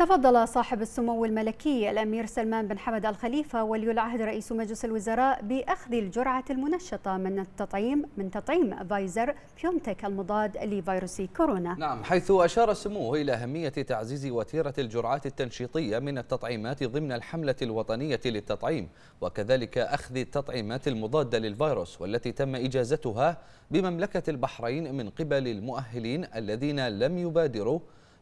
تفضل صاحب السمو الملكي الأمير سلمان بن حمد الخليفة ولي العهد رئيس مجلس الوزراء بأخذ الجرعة المنشطة من التطعيم من تطعيم فايزر بيونتك المضاد لفيروس كورونا نعم حيث أشار السمو إلى أهمية تعزيز وتيرة الجرعات التنشيطية من التطعيمات ضمن الحملة الوطنية للتطعيم وكذلك أخذ التطعيمات المضادة للفيروس والتي تم إجازتها بمملكة البحرين من قبل المؤهلين الذين لم يبادروا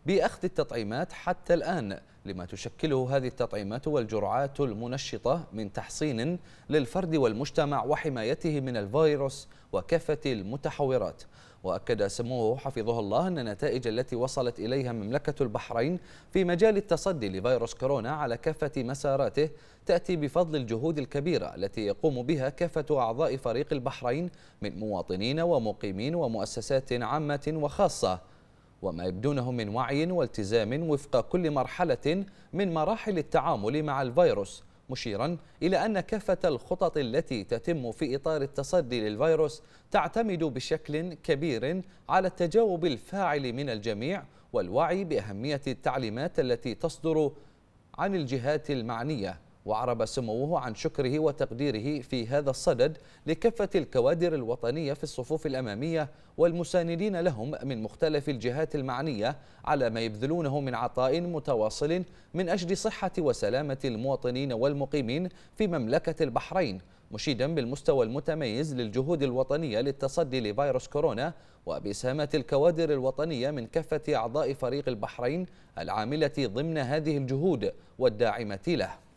بأخذ التطعيمات حتى الآن لما تشكله هذه التطعيمات والجرعات المنشطة من تحصين للفرد والمجتمع وحمايته من الفيروس وكافة المتحورات وأكد سموه حفظه الله أن النتائج التي وصلت إليها مملكة البحرين في مجال التصدي لفيروس كورونا على كافة مساراته تأتي بفضل الجهود الكبيرة التي يقوم بها كافة أعضاء فريق البحرين من مواطنين ومقيمين ومؤسسات عامة وخاصة وما يبدونه من وعي والتزام وفق كل مرحلة من مراحل التعامل مع الفيروس مشيرا إلى أن كافة الخطط التي تتم في إطار التصدي للفيروس تعتمد بشكل كبير على التجاوب الفاعل من الجميع والوعي بأهمية التعليمات التي تصدر عن الجهات المعنية وعرب سموه عن شكره وتقديره في هذا الصدد لكافة الكوادر الوطنية في الصفوف الأمامية والمساندين لهم من مختلف الجهات المعنية على ما يبذلونه من عطاء متواصل من أجل صحة وسلامة المواطنين والمقيمين في مملكة البحرين مشيدا بالمستوى المتميز للجهود الوطنية للتصدي لفيروس كورونا وبإسهامات الكوادر الوطنية من كافة أعضاء فريق البحرين العاملة ضمن هذه الجهود والداعمة له